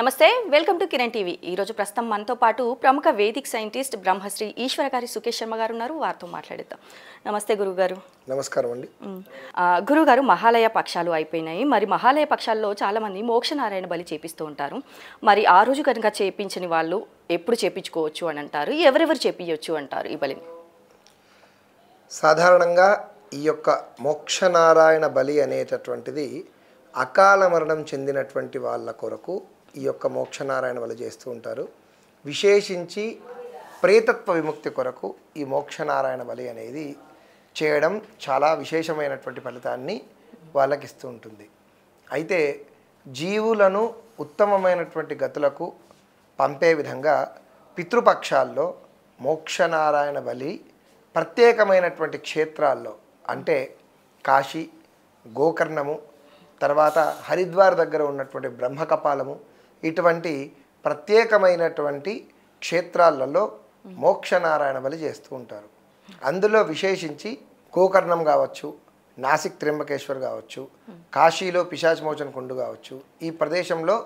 నమస్తే welcome to Kiran TV ఈరోజు ప్రస్తుతం మనతో పాటు ప్రముఖ వేదిక్ సైంటిస్ట్ బ్రహ్మశ్రీ ఈశ్వరగారి సుఖేష్ శర్మ గారు ఉన్నారు వారితో మాట్లాడుతాం నమస్తే గురుగారు నమస్కారం అండి గురుగారు మహాలయ పక్షాలు అయిపోయినాయి మరి మహాలయ పక్షాల్లో చాలామంది మోక్షనారాయణ బలి చేపిస్తూ ఉంటారు మరి ఆ రోజు కనుక చేపించని వాళ్ళు ఎప్పుడు చేపించుకోవచ్చు అని అంటారు ఎవరెవరు చేపించవచ్చు అంటారు ఈ బలిని సాధారణంగా ఈ యొక్క మోక్షనారాయణ బలి అనేటటువంటిది అకాల మరణం చెందినటువంటి వాళ్ళ కొరకు ఈ యొక్క మోక్షనారాయణ వల్ల చేస్తూ ఉంటారు విశేషించి ప్రేతత్వ విముక్తి కొరకు ఈ మోక్షనారాయణ బలి అనేది చేయడం చాలా విశేషమైనటువంటి ఫలితాన్ని వాళ్ళకి ఇస్తూ ఉంటుంది అయితే జీవులను ఉత్తమమైనటువంటి గతులకు పంపే విధంగా పితృపక్షాల్లో మోక్షనారాయణ బలి ప్రత్యేకమైనటువంటి క్షేత్రాల్లో అంటే కాశీ గోకర్ణము తర్వాత హరిద్వార్ దగ్గర ఉన్నటువంటి బ్రహ్మకపాలము ఇటువంటి ప్రత్యేకమైనటువంటి క్షేత్రాలలో మోక్షనారాయణ బలి చేస్తూ ఉంటారు అందులో విశేషించి గోకర్ణం కావచ్చు నాసిక్ త్రింబకేశ్వర్ కావచ్చు కాశీలో పిశాచిమోచన్ కుండు కావచ్చు ఈ ప్రదేశంలో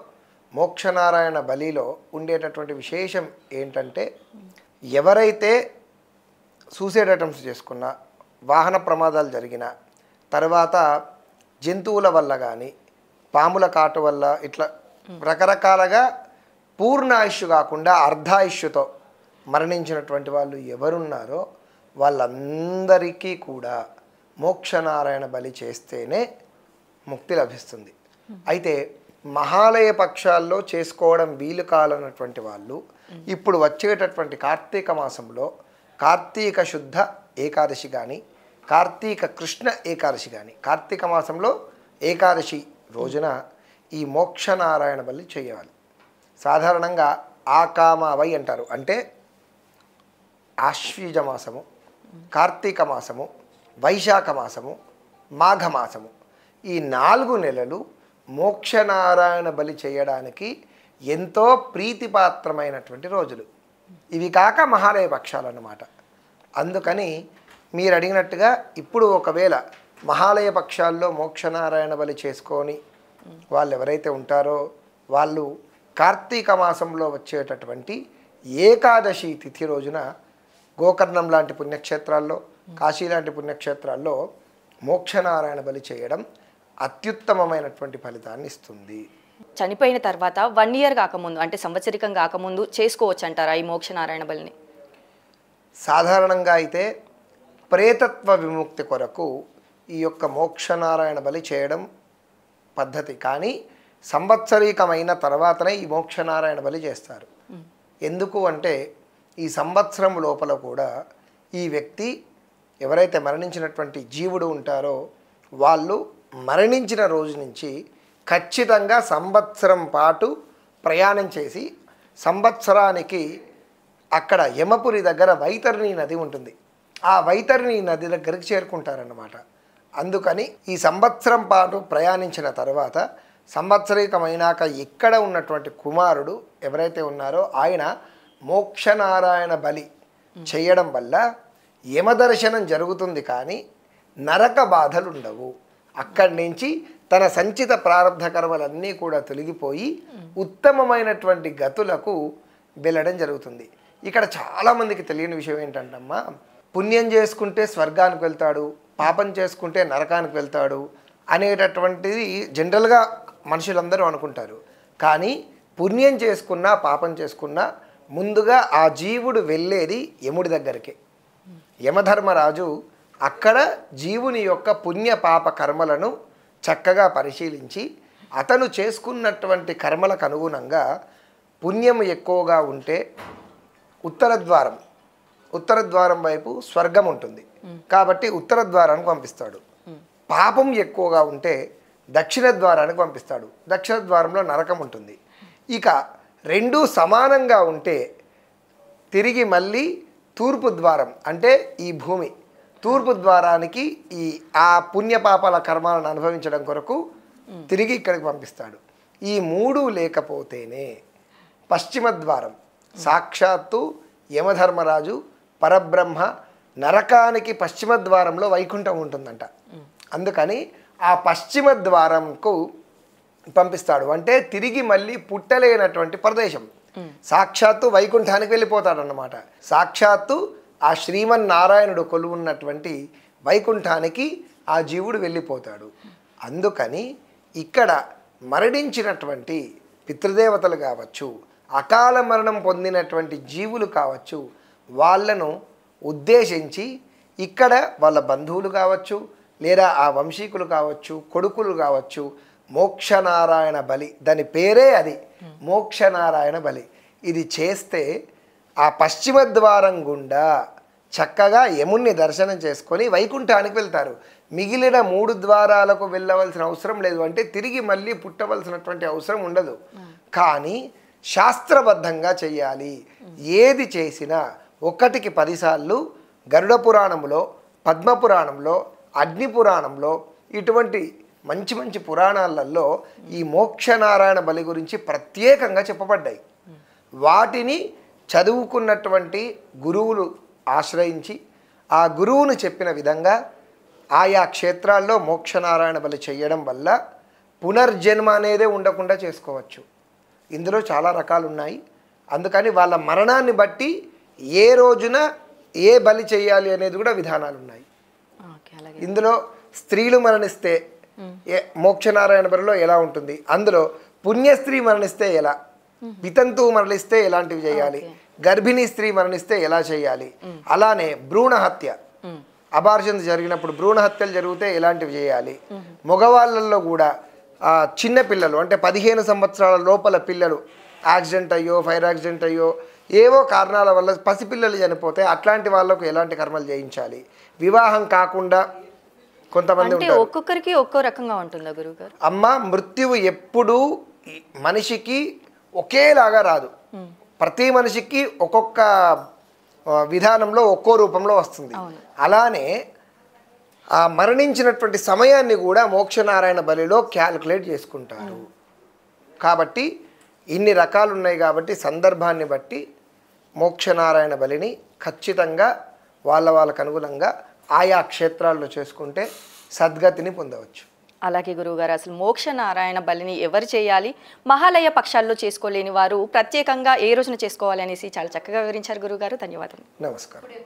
మోక్షనారాయణ బలిలో ఉండేటటువంటి విశేషం ఏంటంటే ఎవరైతే సూసైడ్ అటెంప్ట్స్ చేసుకున్నా వాహన ప్రమాదాలు జరిగిన తర్వాత జంతువుల వల్ల కానీ పాముల కాటు వల్ల ఇట్లా రకరకాలుగా పూర్ణాయుష్ కాకుండా ఆయుష్యుతో మరణించినటువంటి వాళ్ళు ఎవరున్నారో వాళ్ళందరికీ కూడా మోక్షనారాయణ బలి చేస్తేనే ముక్తి లభిస్తుంది అయితే మహాలయ పక్షాల్లో చేసుకోవడం వీలు కాలన్నటువంటి వాళ్ళు ఇప్పుడు వచ్చేటటువంటి కార్తీక మాసంలో కార్తీక శుద్ధ ఏకాదశి కానీ కార్తీక కృష్ణ ఏకాదశి కానీ కార్తీక మాసంలో ఏకాదశి రోజున ఈ మోక్ష నారాయణ బలి చేయాలి సాధారణంగా ఆకామావై అంటారు అంటే ఆశ్వీజ మాసము కార్తీక మాసము వైశాఖ మాసము మాఘమాసము ఈ నాలుగు నెలలు మోక్షనారాయణ బలి చేయడానికి ఎంతో ప్రీతిపాత్రమైనటువంటి రోజులు ఇవి కాక మహాలయ పక్షాలు అన్నమాట అందుకని మీరు అడిగినట్టుగా ఇప్పుడు ఒకవేళ మహాలయ పక్షాల్లో మోక్షనారాయణ బలి చేసుకొని వాళ్ళు ఎవరైతే ఉంటారో వాళ్ళు కార్తీక మాసంలో వచ్చేటటువంటి ఏకాదశి తిథి రోజున గోకర్ణం లాంటి పుణ్యక్షేత్రాల్లో కాశీ లాంటి పుణ్యక్షేత్రాల్లో మోక్షనారాయణ బలి చేయడం అత్యుత్తమమైనటువంటి ఫలితాన్ని ఇస్తుంది చనిపోయిన తర్వాత వన్ ఇయర్ కాకముందు అంటే సంవత్సరికం కాకముందు చేసుకోవచ్చు అంటారా ఈ మోక్షనారాయణ బలిని సాధారణంగా అయితే ప్రేతత్వ విముక్తి కొరకు ఈ యొక్క మోక్షనారాయణ బలి చేయడం పద్ధతి కానీ సంవత్సరీకమైన తర్వాతనే ఈ మోక్షనారాయణ బలి చేస్తారు ఎందుకు అంటే ఈ సంవత్సరం లోపల కూడా ఈ వ్యక్తి ఎవరైతే మరణించినటువంటి జీవుడు ఉంటారో వాళ్ళు మరణించిన రోజు నుంచి ఖచ్చితంగా సంవత్సరం పాటు ప్రయాణం చేసి సంవత్సరానికి అక్కడ యమపురి దగ్గర వైతరిణి నది ఉంటుంది ఆ వైతరిణి నది దగ్గరికి చేరుకుంటారన్నమాట అందుకని ఈ సంవత్సరం పాటు ప్రయాణించిన తర్వాత సంవత్సరికమైనాక ఇక్కడ ఉన్నటువంటి కుమారుడు ఎవరైతే ఉన్నారో ఆయన మోక్షనారాయణ బలి చేయడం వల్ల యమదర్శనం జరుగుతుంది కానీ నరక బాధలు ఉండవు అక్కడి నుంచి తన సంచిత ప్రారంభ కర్మలన్నీ కూడా తొలగిపోయి ఉత్తమమైనటువంటి గతులకు వెళ్ళడం జరుగుతుంది ఇక్కడ చాలామందికి తెలియని విషయం ఏంటంటమ్మా పుణ్యం చేసుకుంటే స్వర్గానికి వెళ్తాడు పాపం చేసుకుంటే నరకానికి వెళ్తాడు అనేటటువంటిది జనరల్గా మనుషులందరూ అనుకుంటారు కానీ పుణ్యం చేసుకున్నా పాపం చేసుకున్నా ముందుగా ఆ జీవుడు వెళ్ళేది యముడి దగ్గరికి యమధర్మరాజు అక్కడ జీవుని యొక్క పుణ్య పాప కర్మలను చక్కగా పరిశీలించి అతను చేసుకున్నటువంటి కర్మలకు అనుగుణంగా పుణ్యం ఎక్కువగా ఉంటే ఉత్తరద్వారం ద్వారం ఉత్తర ద్వారం వైపు స్వర్గం ఉంటుంది కాబట్టి ఉత్తర ద్వారానికి పంపిస్తాడు పాపం ఎక్కువగా ఉంటే దక్షిణ ద్వారానికి పంపిస్తాడు దక్షిణ ద్వారంలో నరకం ఉంటుంది ఇక రెండూ సమానంగా ఉంటే తిరిగి మళ్ళీ తూర్పు ద్వారం అంటే ఈ భూమి తూర్పు ద్వారానికి ఈ ఆ పుణ్యపాపాల కర్మాలను అనుభవించడం కొరకు తిరిగి ఇక్కడికి పంపిస్తాడు ఈ మూడు లేకపోతేనే పశ్చిమ ద్వారం సాక్షాత్తు యమధర్మరాజు పరబ్రహ్మ నరకానికి పశ్చిమ ద్వారంలో వైకుంఠం ఉంటుందంట అందుకని ఆ పశ్చిమ ద్వారంకు పంపిస్తాడు అంటే తిరిగి మళ్ళీ పుట్టలేనటువంటి ప్రదేశం సాక్షాత్తు వైకుంఠానికి వెళ్ళిపోతాడు అన్నమాట సాక్షాత్తు ఆ శ్రీమన్నారాయణుడు కొలువున్నటువంటి వైకుంఠానికి ఆ జీవుడు వెళ్ళిపోతాడు అందుకని ఇక్కడ మరణించినటువంటి పితృదేవతలు కావచ్చు అకాల మరణం పొందినటువంటి జీవులు కావచ్చు వాళ్ళను ఉద్దేశించి ఇక్కడ వాళ్ళ బంధువులు కావచ్చు లేదా ఆ వంశీకులు కావచ్చు కొడుకులు కావచ్చు మోక్షనారాయణ బలి దాని పేరే అది మోక్షనారాయణ బలి ఇది చేస్తే ఆ పశ్చిమ ద్వారం గుండా చక్కగా యముణ్ణి దర్శనం చేసుకొని వైకుంఠానికి వెళ్తారు మిగిలిన మూడు ద్వారాలకు వెళ్ళవలసిన అవసరం లేదు అంటే తిరిగి మళ్ళీ పుట్టవలసినటువంటి అవసరం ఉండదు కానీ శాస్త్రబద్ధంగా చేయాలి ఏది చేసినా ఒక్కటికి పదిసార్లు గరుడ పురాణంలో పద్మ పురాణంలో అగ్ని పురాణంలో ఇటువంటి మంచి మంచి పురాణాలలో ఈ మోక్షనారాయణ బలి గురించి ప్రత్యేకంగా చెప్పబడ్డాయి వాటిని చదువుకున్నటువంటి గురువులు ఆశ్రయించి ఆ గురువును చెప్పిన విధంగా ఆయా క్షేత్రాల్లో మోక్షనారాయణ బలి చేయడం వల్ల పునర్జన్మ అనేదే ఉండకుండా చేసుకోవచ్చు ఇందులో చాలా రకాలు ఉన్నాయి అందుకని వాళ్ళ మరణాన్ని బట్టి ఏ రోజున ఏ బలి చేయాలి అనేది కూడా విధానాలు ఉన్నాయి ఇందులో స్త్రీలు మరణిస్తే మోక్షనారాయణ బరిలో ఎలా ఉంటుంది అందులో పుణ్య స్త్రీ మరణిస్తే ఎలా వితంతువు మరణిస్తే ఎలాంటివి చేయాలి గర్భిణీ స్త్రీ మరణిస్తే ఎలా చేయాలి అలానే భ్రూణ హత్య అబార్షన్ జరిగినప్పుడు భ్రూణ హత్యలు జరిగితే ఎలాంటివి చేయాలి మగవాళ్ళల్లో కూడా చిన్న పిల్లలు అంటే పదిహేను సంవత్సరాల లోపల పిల్లలు యాక్సిడెంట్ అయ్యో ఫైర్ యాక్సిడెంట్ అయ్యో ఏవో కారణాల వల్ల పసిపిల్లలు చనిపోతే అట్లాంటి వాళ్ళకు ఎలాంటి కర్మలు చేయించాలి వివాహం కాకుండా కొంతమంది ఒక్కొక్కరికి ఒక్కో రకంగా ఉంటుందా గురుగారు అమ్మ మృత్యువు ఎప్పుడూ మనిషికి ఒకేలాగా రాదు ప్రతి మనిషికి ఒక్కొక్క విధానంలో ఒక్కో రూపంలో వస్తుంది అలానే ఆ మరణించినటువంటి సమయాన్ని కూడా మోక్షనారాయణ బలిలో క్యాల్కులేట్ చేసుకుంటారు కాబట్టి ఇన్ని రకాలు ఉన్నాయి కాబట్టి సందర్భాన్ని బట్టి మోక్షనారాయణ బలిని ఖచ్చితంగా వాళ్ళ వాళ్ళకు అనుగుణంగా ఆయా క్షేత్రాల్లో చేసుకుంటే సద్గతిని పొందవచ్చు అలాగే గురువుగారు అసలు మోక్ష నారాయణ బలిని ఎవరు చేయాలి మహాలయ పక్షాల్లో చేసుకోలేని వారు ప్రత్యేకంగా ఏ రోజున చేసుకోవాలనేసి చాలా చక్కగా వివరించారు గురువుగారు ధన్యవాదాలు నమస్కారం